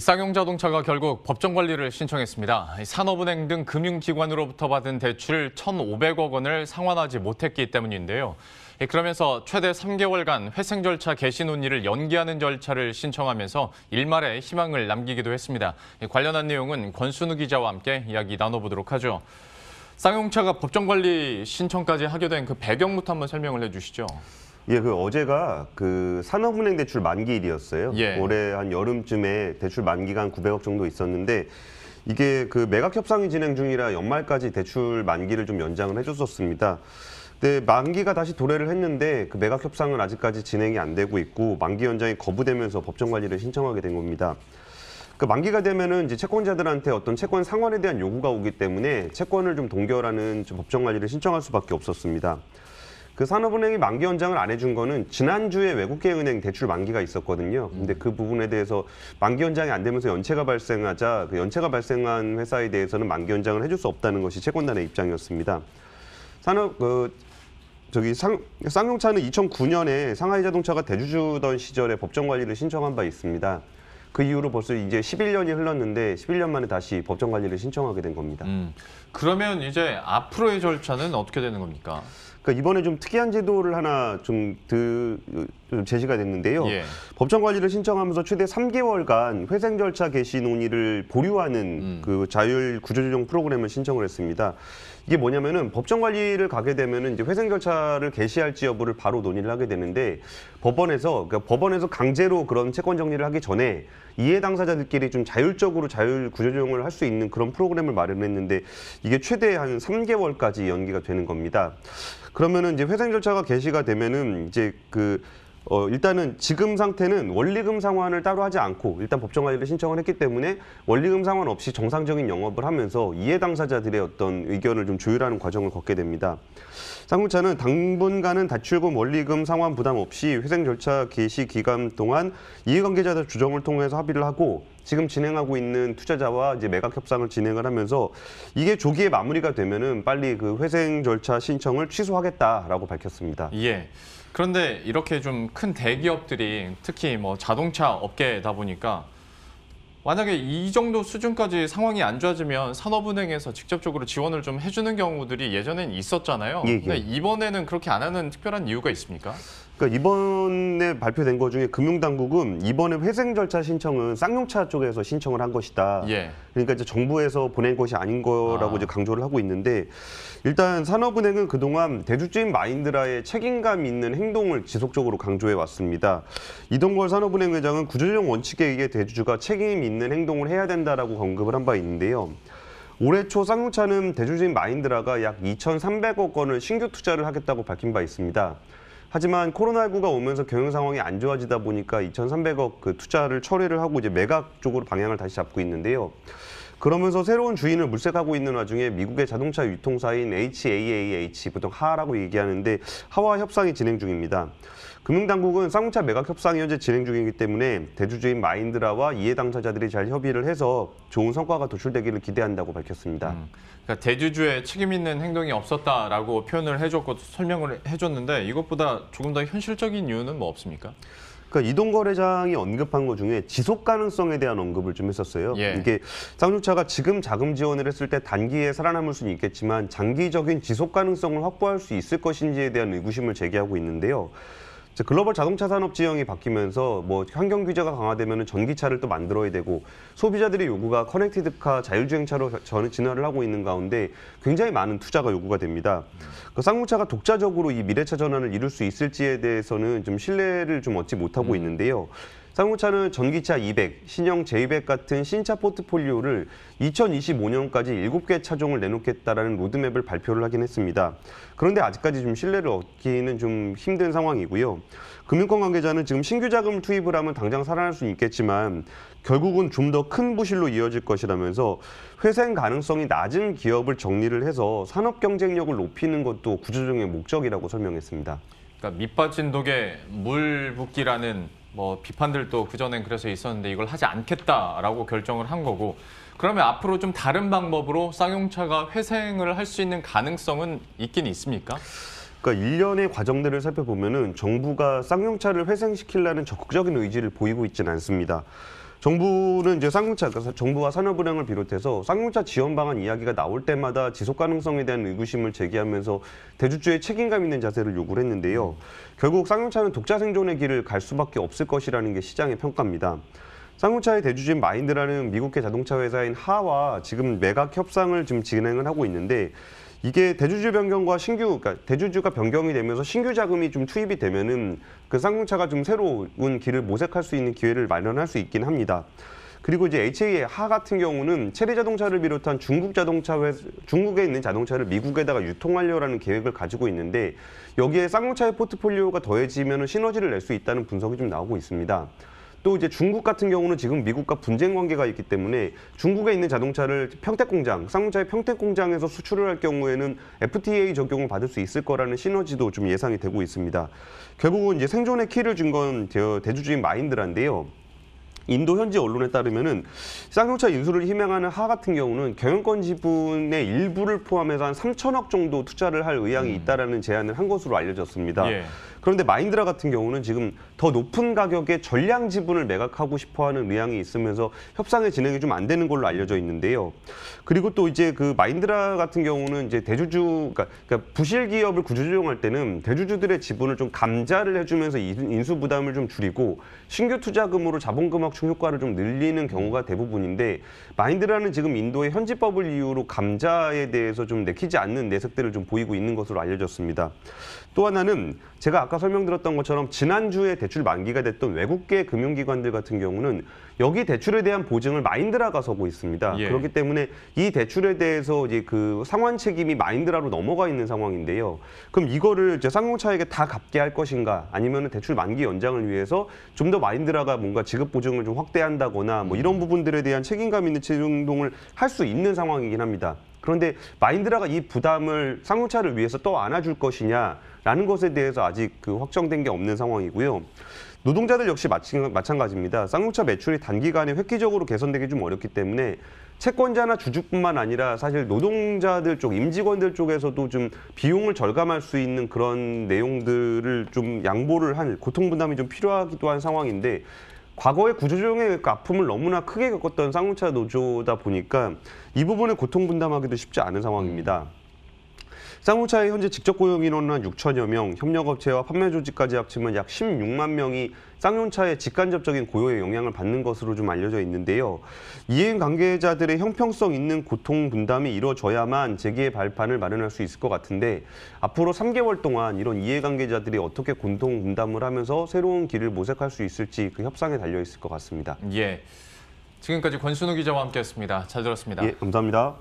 쌍용 자동차가 결국 법정 관리를 신청했습니다. 산업은행 등 금융기관으로부터 받은 대출 1,500억 원을 상환하지 못했기 때문인데요. 그러면서 최대 3개월간 회생 절차 개시 논의를 연기하는 절차를 신청하면서 일말의 희망을 남기기도 했습니다. 관련한 내용은 권순우 기자와 함께 이야기 나눠보도록 하죠. 쌍용차가 법정 관리 신청까지 하게 된 그 배경부터 한번 설명을 해주시죠. 예, 그 어제가 그 산업은행 대출 만기일이었어요. 예. 올해 한 여름쯤에 대출 만기가 한 900억 정도 있었는데 이게 그 매각 협상이 진행 중이라 연말까지 대출 만기를 좀 연장을 해줬었습니다. 근데 만기가 다시 도래를 했는데 그 매각 협상은 아직까지 진행이 안 되고 있고 만기 연장이 거부되면서 법정 관리를 신청하게 된 겁니다. 그 만기가 되면은 이제 채권자들한테 어떤 채권 상환에 대한 요구가 오기 때문에 채권을 좀 동결하는 좀 법정 관리를 신청할 수밖에 없었습니다. 그 산업은행이 만기 연장을 안 해준 거는 지난주에 외국계 은행 대출 만기가 있었거든요. 근데 그 부분에 대해서 만기 연장이 안 되면서 연체가 발생하자 그 연체가 발생한 회사에 대해서는 만기 연장을 해줄 수 없다는 것이 채권단의 입장이었습니다. 산업 그 저기 상, 쌍용차는 2009년에 상하이 자동차가 대주주던 시절에 법정 관리를 신청한 바 있습니다. 그 이후로 벌써 이제 11년이 흘렀는데 11년 만에 다시 법정 관리를 신청하게 된 겁니다. 음, 그러면 이제 앞으로의 절차는 어떻게 되는 겁니까? 그러니까 이번에 좀 특이한 제도를 하나 좀, 드, 좀 제시가 됐는데요. 예. 법정 관리를 신청하면서 최대 3개월간 회생 절차 개시 논의를 보류하는 음. 그 자율 구조조정 프로그램을 신청을 했습니다. 이게 뭐냐면은 법정 관리를 가게 되면은 이제 회생 절차를 개시할지 여부를 바로 논의를 하게 되는데 법원에서 그러니까 법원에서 강제로 그런 채권 정리를 하기 전에 이해 당사자들끼리 좀 자율적으로 자율 구조조정을 할 수 있는 그런 프로그램을 마련했는데 이게 최대 한 3개월까지 연기가 되는 겁니다. 그러면은 이제 회생 절차가 개시가 되면은 이제 그 어, 일단은 지금 상태는 원리금 상환을 따로 하지 않고 일단 법정관리를 신청을 했기 때문에 원리금 상환 없이 정상적인 영업을 하면서 이해 당사자들의 어떤 의견을 좀 조율하는 과정을 걷게 됩니다. 상용차는 당분간은 다출금 원리금 상환 부담 없이 회생 절차 개시 기간 동안 이해관계자들 주정을 통해서 합의를 하고 지금 진행하고 있는 투자자와 이제 매각 협상을 진행을 하면서 이게 조기에 마무리가 되면은 빨리 그 회생 절차 신청을 취소하겠다라고 밝혔습니다. 예. 그런데 이렇게 좀 큰 대기업들이 특히 뭐 자동차 업계다 보니까 만약에 이 정도 수준까지 상황이 안 좋아지면 산업은행에서 직접적으로 지원을 좀 해주는 경우들이 예전엔 있었잖아요. 예, 예. 이번에는 그렇게 안 하는 특별한 이유가 있습니까? 그러니까 이번에 발표된 것 중에 금융당국은 이번에 회생 절차 신청은 쌍용차 쪽에서 신청을 한 것이다. 예. 그러니까 이제 정부에서 보낸 것이 아닌 거라고 아. 이제 강조를 하고 있는데 일단 산업은행은 그동안 대주주인 마인드라의 책임감 있는 행동을 지속적으로 강조해 왔습니다. 이동걸 산업은행 회장은 구조조정 원칙에 의해 대주주가 책임 있는 행동을 해야 된다라고 언급을 한 바 있는데요. 올해 초 쌍용차는 대주주인 마인드라가 약 2,300억 원을 신규 투자를 하겠다고 밝힌 바 있습니다. 하지만 코로나19가 오면서 경영 상황이 안 좋아지다 보니까 2,300억 그 투자를 철회를 하고 이제 매각 쪽으로 방향을 다시 잡고 있는데요. 그러면서 새로운 주인을 물색하고 있는 와중에 미국의 자동차 유통사인 HAAH, 보통 하라고 얘기하는데 하와 협상이 진행 중입니다. 금융당국은 쌍용차 매각 협상이 현재 진행 중이기 때문에 대주주인 마인드라와 이해 당사자들이 잘 협의를 해서 좋은 성과가 도출되기를 기대한다고 밝혔습니다. 음, 그러니까 대주주의 책임 있는 행동이 없었다라고 표현을 해줬고 설명을 해줬는데 이것보다 조금 더 현실적인 이유는 뭐 없습니까? 그러니까 이동거래장이 언급한 것 중에 지속 가능성에 대한 언급을 좀 했었어요. 예. 이게 쌍용차가 지금 자금 지원을 했을 때 단기에 살아남을 수는 있겠지만 장기적인 지속 가능성을 확보할 수 있을 것인지에 대한 의구심을 제기하고 있는데요. 글로벌 자동차 산업 지형이 바뀌면서 뭐 환경 규제가 강화되면 전기차를 또 만들어야 되고 소비자들의 요구가 커넥티드카 자율주행차로 전 진화를 하고 있는 가운데 굉장히 많은 투자가 요구가 됩니다. 그 쌍용차가 독자적으로 이 미래차 전환을 이룰 수 있을지에 대해서는 좀 신뢰를 좀 얻지 못하고 음. 있는데요. 상무차는 전기차 200, 신형 J200 같은 신차 포트폴리오를 2025년까지 7개 차종을 내놓겠다라는 로드맵을 발표를 하긴 했습니다. 그런데 아직까지 좀 신뢰를 얻기는 좀 힘든 상황이고요. 금융권 관계자는 지금 신규 자금을 투입을 하면 당장 살아날 수는 있겠지만 결국은 좀 더 큰 부실로 이어질 것이라면서 회생 가능성이 낮은 기업을 정리를 해서 산업 경쟁력을 높이는 것도 구조적인 목적이라고 설명했습니다. 그러니까 밑받침 독에 물 붓기라는 뭐 비판들도 그전엔 그래서 있었는데 이걸 하지 않겠다라고 결정을 한 거고 그러면 앞으로 좀 다른 방법으로 쌍용차가 회생을 할 수 있는 가능성은 있긴 있습니까? 그러니까 일련의 과정들을 살펴보면 은 정부가 쌍용차를 회생시키려는 적극적인 의지를 보이고 있지는 않습니다. 정부는 이제 쌍용차, 그러니까 정부와 산업은행을 비롯해서 쌍용차 지원 방안 이야기가 나올 때마다 지속 가능성에 대한 의구심을 제기하면서 대주주의 책임감 있는 자세를 요구를 했는데요. 결국 쌍용차는 독자 생존의 길을 갈 수밖에 없을 것이라는 게 시장의 평가입니다. 쌍용차의 대주주인 마인드라는 미국계 자동차 회사인 하와 지금 매각 협상을 지금 진행을 하고 있는데 이게 대주주 변경과 신규 그러니까 대주주가 변경이 되면서 신규 자금이 좀 투입이 되면은 그 쌍용차가 좀 새로운 길을 모색할 수 있는 기회를 마련할 수 있긴 합니다. 그리고 이제 HA의 하 같은 경우는 체리 자동차를 비롯한 중국 자동차 회, 중국에 있는 자동차를 미국에다가 유통하려라는 계획을 가지고 있는데 여기에 쌍용차의 포트폴리오가 더해지면 시너지를 낼 수 있다는 분석이 좀 나오고 있습니다. 또 이제 중국 같은 경우는 지금 미국과 분쟁 관계가 있기 때문에 중국에 있는 자동차를 평택 공장, 쌍용차의 평택 공장에서 수출을 할 경우에는 FTA 적용을 받을 수 있을 거라는 시너지도 좀 예상이 되고 있습니다. 결국은 이제 생존의 키를 준 건 대주주인 마인드란데요. 인도 현지 언론에 따르면은 쌍용차 인수를 희망하는 하 같은 경우는 경영권 지분의 일부를 포함해서 한 3천억 정도 투자를 할 의향이 음. 있다라 제안을 한 것으로 알려졌습니다. 예. 그런데 마인드라 같은 경우는 지금 더 높은 가격에 전량 지분을 매각하고 싶어하는 의향이 있으면서 협상의 진행이 좀 안 되는 걸로 알려져 있는데요. 그리고 또 이제 그 마인드라 같은 경우는 이제 대주주 그러니까, 그러니까 부실 기업을 구조 조정할 때는 대주주들의 지분을 좀 감자를 해주면서 인수 부담을 좀 줄이고 신규 투자금으로 자본금 확충 효과를 좀 늘리는 경우가 대부분인데 마인드라는 지금 인도의 현지법을 이유로 감자에 대해서 좀 내키지 않는 내색들을 좀 보이고 있는 것으로 알려졌습니다. 또 하나는 제가 아까 아까 설명드렸던 것처럼 지난주에 대출 만기가 됐던 외국계 금융기관들 같은 경우는 여기 대출에 대한 보증을 마인드라가 서고 있습니다. 예. 그렇기 때문에 이 대출에 대해서 이제 그 상환 책임이 마인드라로 넘어가 있는 상황인데요. 그럼 이거를 이제 상공차에게 다 갚게 할 것인가 아니면 대출 만기 연장을 위해서 좀 더 마인드라가 뭔가 지급 보증을 좀 확대한다거나 뭐 이런 부분들에 대한 책임감 있는 채용동을 할 수 있는 상황이긴 합니다. 그런데 마인드라가 이 부담을 쌍용차를 위해서 또 안아줄 것이냐라는 것에 대해서 아직 그 확정된 게 없는 상황이고요. 노동자들 역시 마찬가지입니다. 쌍용차 매출이 단기간에 획기적으로 개선되기 좀 어렵기 때문에 채권자나 주주뿐만 아니라 사실 노동자들 쪽, 임직원들 쪽에서도 좀 비용을 절감할 수 있는 그런 내용들을 좀 양보를 한 고통 분담이 좀 필요하기도 한 상황인데 과거의 구조조정의 그 아픔을 너무나 크게 겪었던 쌍용차 노조다 보니까 이 부분을 고통 분담하기도 쉽지 않은 상황입니다. 쌍용차의 현재 직접 고용 인원은 한 6천여 명, 협력업체와 판매 조직까지 합치면 약 16만 명이 쌍용차의 직간접적인 고용에 영향을 받는 것으로 좀 알려져 있는데요. 이행 관계자들의 형평성 있는 고통 분담이 이루어져야만 재계의 발판을 마련할 수 있을 것 같은데 앞으로 3개월 동안 이런 이해관계자들이 어떻게 공통 분담을 하면서 새로운 길을 모색할 수 있을지 그 협상에 달려 있을 것 같습니다. 예. 지금까지 권순우 기자와 함께했습니다. 잘 들었습니다. 예, 감사합니다.